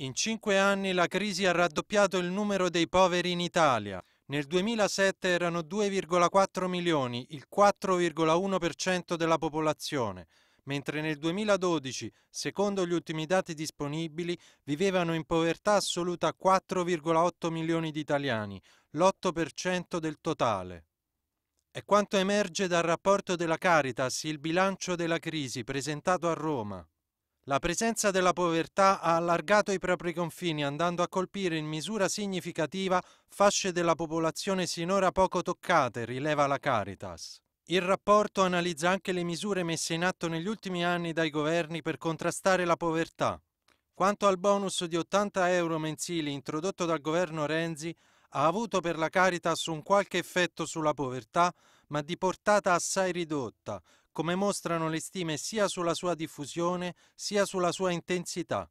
In cinque anni la crisi ha raddoppiato il numero dei poveri in Italia. Nel 2007 erano 2,4 milioni, il 4,1% della popolazione, mentre nel 2012, secondo gli ultimi dati disponibili, vivevano in povertà assoluta 4,8 milioni di italiani, l'8% del totale. È quanto emerge dal rapporto della Caritas Il bilancio della crisi presentato a Roma. La presenza della povertà ha allargato i propri confini andando a colpire in misura significativa fasce della popolazione sinora poco toccate, rileva la Caritas. Il rapporto analizza anche le misure messe in atto negli ultimi anni dai governi per contrastare la povertà. Quanto al bonus di 80 euro mensili introdotto dal governo Renzi, ha avuto per la Caritas un qualche effetto sulla povertà, ma di portata assai ridotta, come mostrano le stime sia sulla sua diffusione sia sulla sua intensità.